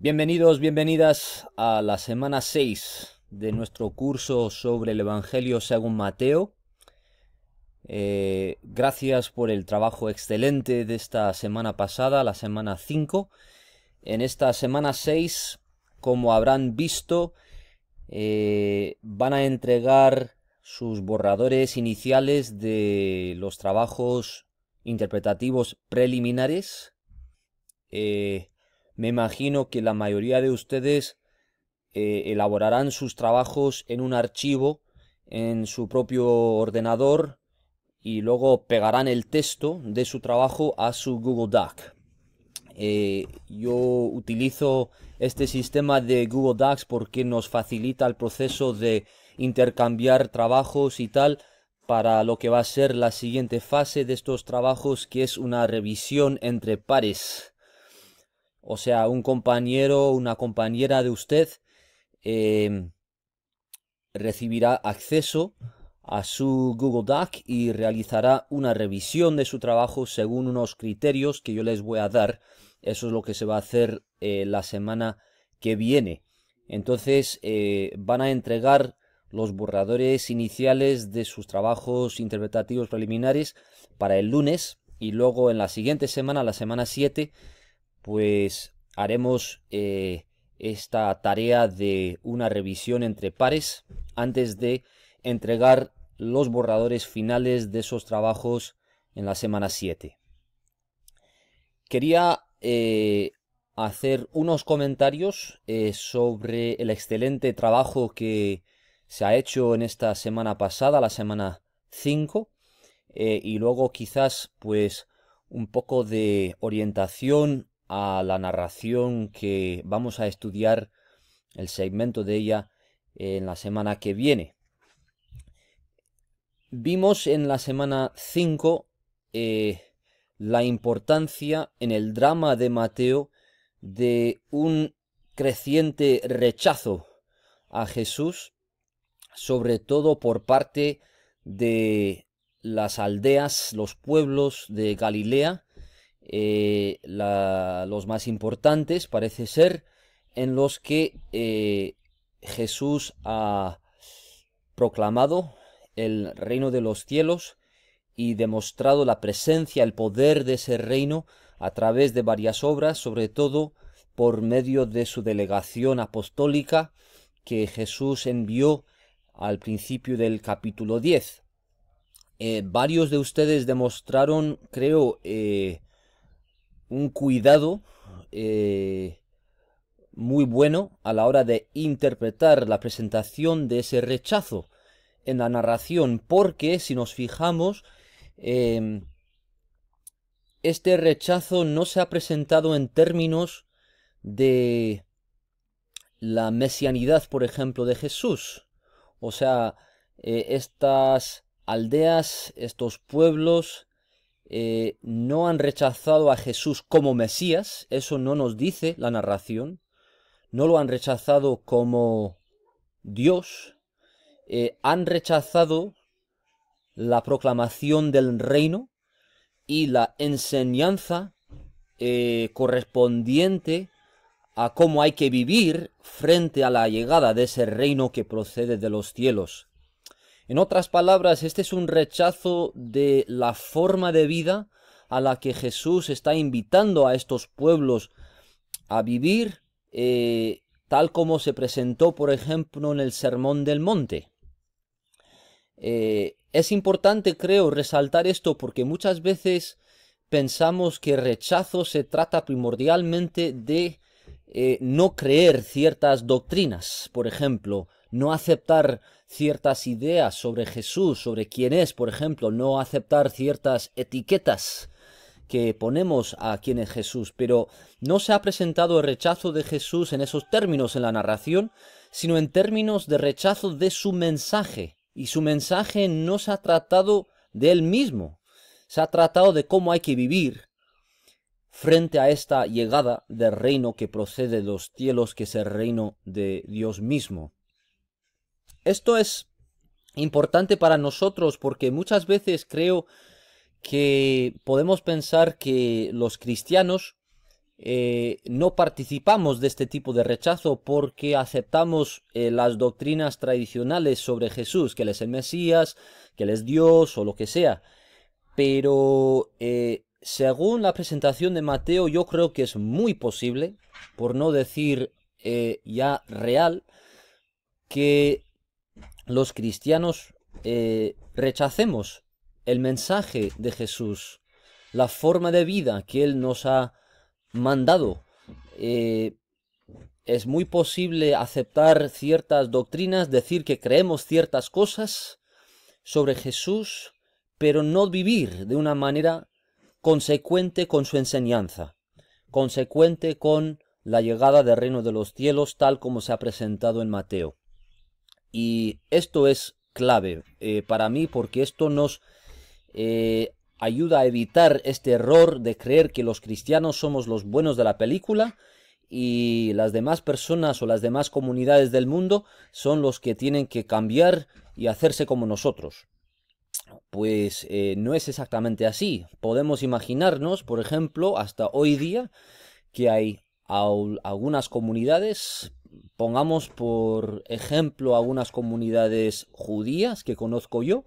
Bienvenidos, bienvenidas a la semana 6 de nuestro curso sobre el Evangelio según Mateo. Eh, gracias por el trabajo excelente de esta semana pasada, la semana 5. En esta semana 6, como habrán visto, eh, van a entregar sus borradores iniciales de los trabajos interpretativos preliminares. Eh, me imagino que la mayoría de ustedes eh, elaborarán sus trabajos en un archivo, en su propio ordenador, y luego pegarán el texto de su trabajo a su Google Doc. Eh, yo utilizo este sistema de Google Docs porque nos facilita el proceso de intercambiar trabajos y tal para lo que va a ser la siguiente fase de estos trabajos que es una revisión entre pares o sea, un compañero o una compañera de usted em, recibirá acceso a su Google Doc y realizará una revisión de su trabajo según unos criterios que yo les voy a dar. Eso es lo que se va a hacer eh, la semana que viene. Entonces eh, van a entregar los borradores iniciales de sus trabajos interpretativos preliminares para el lunes y luego en la siguiente semana, la semana 7, pues haremos eh, esta tarea de una revisión entre pares antes de entregar los borradores finales de esos trabajos en la semana 7. Quería eh, hacer unos comentarios eh, sobre el excelente trabajo que se ha hecho en esta semana pasada, la semana 5, y luego quizás pues un poco de orientación a la narración que vamos a estudiar el segmento de ella en la semana que viene. Vimos en la semana 5 eh, la importancia en el drama de Mateo de un creciente rechazo a Jesús, sobre todo por parte de las aldeas, los pueblos de Galilea, eh, los más importantes, parece ser, en los que eh, Jesús ha proclamado el reino de los cielos y demostrado la presencia, el poder de ese reino a través de varias obras, sobre todo por medio de su delegación apostólica que Jesús envió al principio del capítulo 10. Eh, varios de ustedes demostraron, creo, un cuidado eh, muy bueno a la hora de interpretar la presentación de ese rechazo en la narración, porque si nos fijamos, em, este rechazo no se ha presentado en términos de la mesianidad, por ejemplo, de Jesús. O sea, eh, estas aldeas, estos pueblos, eh, no han rechazado a Jesús como Mesías, eso no nos dice la narración, no lo han rechazado como Dios, eh, han rechazado la proclamación del reino y la enseñanza eh, correspondiente a cómo hay que vivir frente a la llegada de ese reino que procede de los cielos. En otras palabras, este es un rechazo de la forma de vida a la que Jesús está invitando a estos pueblos a vivir, eh, tal como se presentó, por ejemplo, en el Sermón del Monte. Eh, es importante, creo, resaltar esto porque muchas veces pensamos que rechazo se trata primordialmente de eh, no creer ciertas doctrinas, por ejemplo, no aceptar ciertas ideas sobre Jesús, sobre quién es, por ejemplo, no aceptar ciertas etiquetas que ponemos a quién es Jesús, pero no se ha presentado el rechazo de Jesús en esos términos en la narración, sino en términos de rechazo de su mensaje, y su mensaje no se ha tratado de él mismo, se ha tratado de cómo hay que vivir, frente a esta llegada del reino que procede de los cielos, que es el reino de Dios mismo. Esto es importante para nosotros porque muchas veces creo que podemos pensar que los cristianos eh, no participamos de este tipo de rechazo porque aceptamos eh, las doctrinas tradicionales sobre Jesús, que Él es el Mesías, que Él es Dios o lo que sea. Pero eh, según la presentación de Mateo, yo creo que es muy posible, por no decir ya real, que los cristianos eh, rechacemos el mensaje de Jesús, la forma de vida que Él nos ha mandado. Eh, es muy posible aceptar ciertas doctrinas, decir que creemos ciertas cosas sobre Jesús, pero no vivir de una manera consecuente con su enseñanza, consecuente con la llegada del reino de los cielos tal como se ha presentado en Mateo. Y esto es clave eh, para mí porque esto nos eh, ayuda a evitar este error de creer que los cristianos somos los buenos de la película y las demás personas o las demás comunidades del mundo son los que tienen que cambiar y hacerse como nosotros. Pues eh, no es exactamente así. Podemos imaginarnos, por ejemplo, hasta hoy día, que hay algunas comunidades pongamos por ejemplo algunas comunidades judías que conozco yo,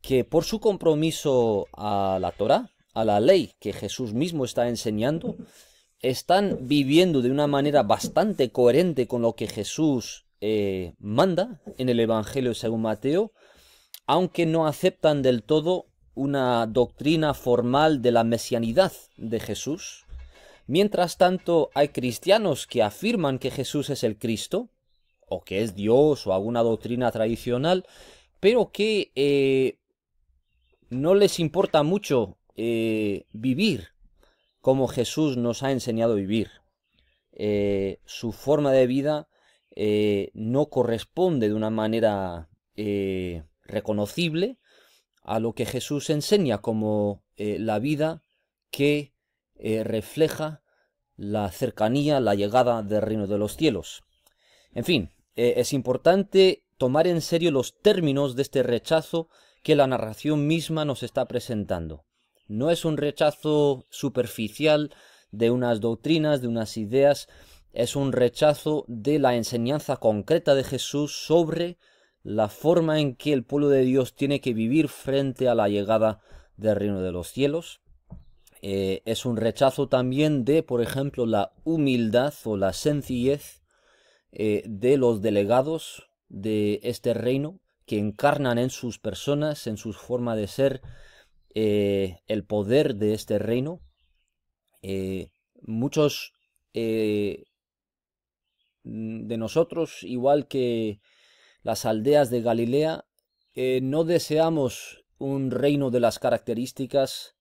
que por su compromiso a la Torah, a la ley que Jesús mismo está enseñando, están viviendo de una manera bastante coherente con lo que Jesús eh, manda en el Evangelio según Mateo, aunque no aceptan del todo una doctrina formal de la mesianidad de Jesús, Mientras tanto, hay cristianos que afirman que Jesús es el Cristo, o que es Dios, o alguna doctrina tradicional, pero que eh, no les importa mucho eh, vivir como Jesús nos ha enseñado a vivir. Eh, su forma de vida no corresponde de una manera reconocible a lo que Jesús enseña como la vida que eh, refleja la cercanía, la llegada del reino de los cielos. En fin, eh, es importante tomar en serio los términos de este rechazo que la narración misma nos está presentando. No es un rechazo superficial de unas doctrinas, de unas ideas, es un rechazo de la enseñanza concreta de Jesús sobre la forma en que el pueblo de Dios tiene que vivir frente a la llegada del reino de los cielos. Eh, es un rechazo también de, por ejemplo, la humildad o la sencillez eh, de los delegados de este reino que encarnan en sus personas, en su forma de ser, eh, el poder de este reino. muchos de nosotros, igual que las aldeas de Galilea, no deseamos un reino de las características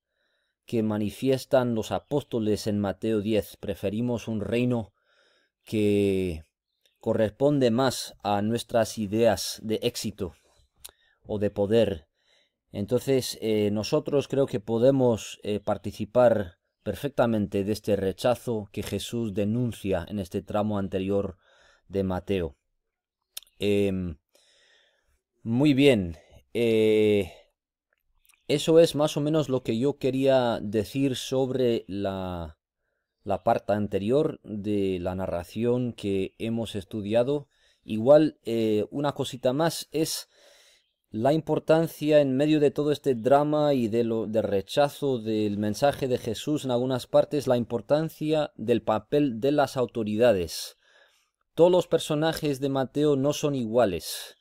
que manifiestan los apóstoles en Mateo 10. Preferimos un reino que corresponde más a nuestras ideas de éxito o de poder. Entonces eh, nosotros creo que podemos eh, participar perfectamente de este rechazo que Jesús denuncia en este tramo anterior de Mateo. Em, muy bien. Eh, eso es más o menos lo que yo quería decir sobre la, la parte anterior de la narración que hemos estudiado. Igual, eh, una cosita más es la importancia en medio de todo este drama y de lo, de rechazo del mensaje de Jesús en algunas partes, la importancia del papel de las autoridades. Todos los personajes de Mateo no son iguales.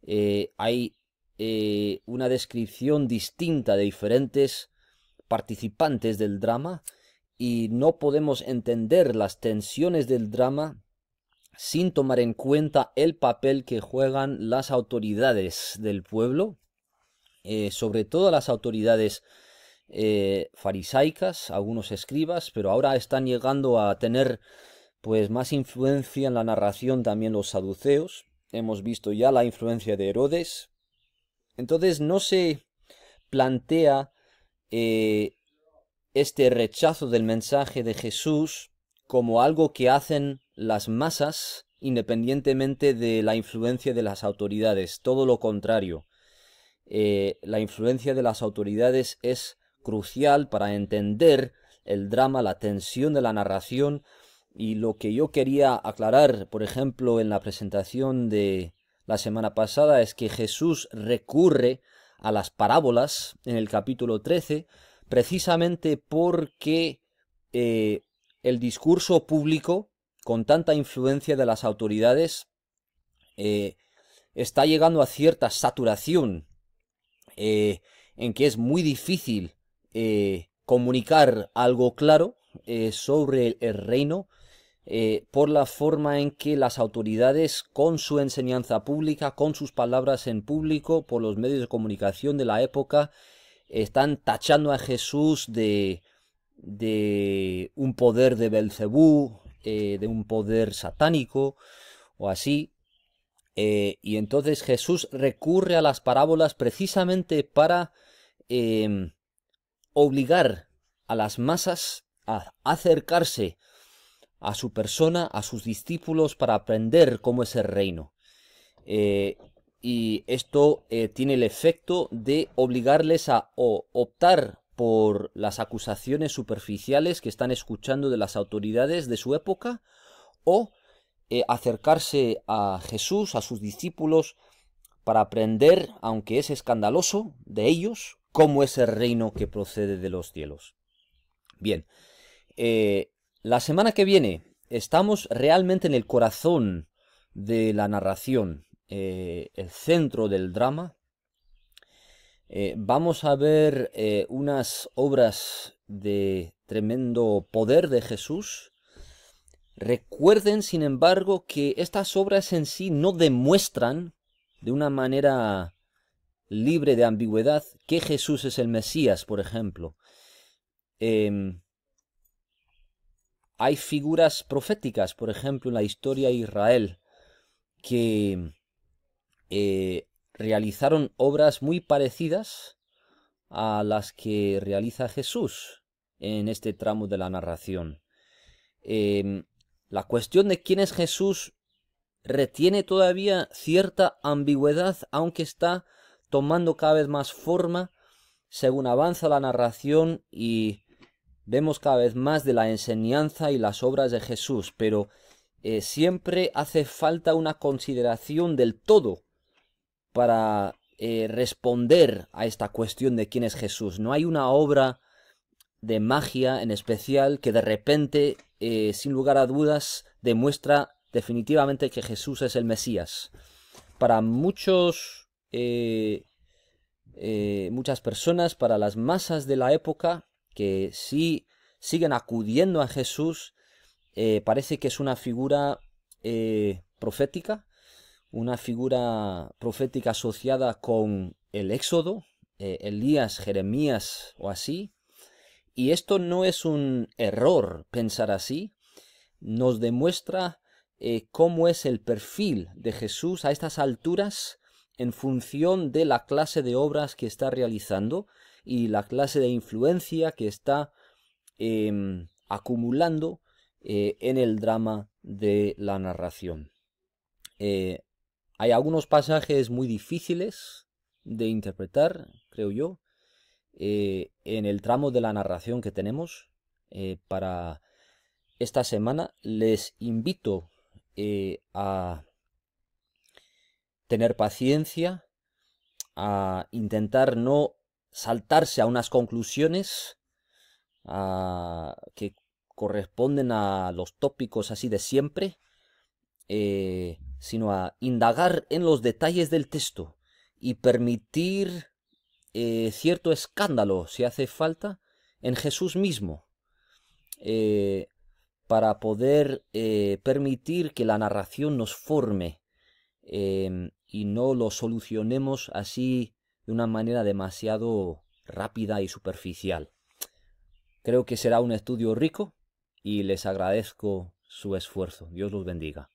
Eh, hay eh, una descripción distinta de diferentes participantes del drama y no podemos entender las tensiones del drama sin tomar en cuenta el papel que juegan las autoridades del pueblo, eh, sobre todo las autoridades eh, farisaicas, algunos escribas, pero ahora están llegando a tener pues más influencia en la narración también los saduceos. Hemos visto ya la influencia de Herodes, entonces no se plantea eh, este rechazo del mensaje de Jesús como algo que hacen las masas independientemente de la influencia de las autoridades, todo lo contrario. Eh, la influencia de las autoridades es crucial para entender el drama, la tensión de la narración y lo que yo quería aclarar, por ejemplo, en la presentación de la semana pasada es que Jesús recurre a las parábolas en el capítulo 13 precisamente porque eh, el discurso público, con tanta influencia de las autoridades, eh, está llegando a cierta saturación eh, en que es muy difícil comunicar algo claro sobre el reino eh, por la forma en que las autoridades, con su enseñanza pública, con sus palabras en público, por los medios de comunicación de la época, están tachando a Jesús de, de un poder de Belcebú, eh, de un poder satánico o así. Eh, y entonces Jesús recurre a las parábolas precisamente para em, obligar a las masas a acercarse a su persona, a sus discípulos, para aprender cómo es el reino. Eh, y esto eh, tiene el efecto de obligarles a optar por las acusaciones superficiales que están escuchando de las autoridades de su época o eh, acercarse a Jesús, a sus discípulos, para aprender, aunque es escandaloso, de ellos, cómo es el reino que procede de los cielos. Bien, la semana que viene estamos realmente en el corazón de la narración, eh, el centro del drama. Eh, vamos a ver eh, unas obras de tremendo poder de Jesús. Recuerden, sin embargo, que estas obras en sí no demuestran de una manera libre de ambigüedad que Jesús es el Mesías, por ejemplo. Em, hay figuras proféticas, por ejemplo, en la historia de Israel, que eh, realizaron obras muy parecidas a las que realiza Jesús en este tramo de la narración. Em, la cuestión de quién es Jesús retiene todavía cierta ambigüedad, aunque está tomando cada vez más forma según avanza la narración y Vemos cada vez más de la enseñanza y las obras de Jesús, pero eh, siempre hace falta una consideración del todo para eh, responder a esta cuestión de quién es Jesús. No hay una obra de magia en especial que de repente, eh, sin lugar a dudas, demuestra definitivamente que Jesús es el Mesías. Para muchos, muchas personas, para las masas de la época, que si siguen acudiendo a Jesús, eh, parece que es una figura eh, profética, una figura profética asociada con el Éxodo, eh, Elías, Jeremías o así. Y esto no es un error pensar así, nos demuestra cómo es el perfil de Jesús a estas alturas en función de la clase de obras que está realizando y la clase de influencia que está em, acumulando eh, en el drama de la narración. Eh, hay algunos pasajes muy difíciles de interpretar, creo yo, eh, en el tramo de la narración que tenemos para esta semana. Les invito a tener paciencia, a intentar no saltarse a unas conclusiones que corresponden a los tópicos así de siempre, eh, sino a indagar en los detalles del texto y permitir eh, cierto escándalo, si hace falta, en Jesús mismo, eh, para poder permitir que la narración nos forme y no lo solucionemos así de una manera demasiado rápida y superficial. Creo que será un estudio rico y les agradezco su esfuerzo. Dios los bendiga.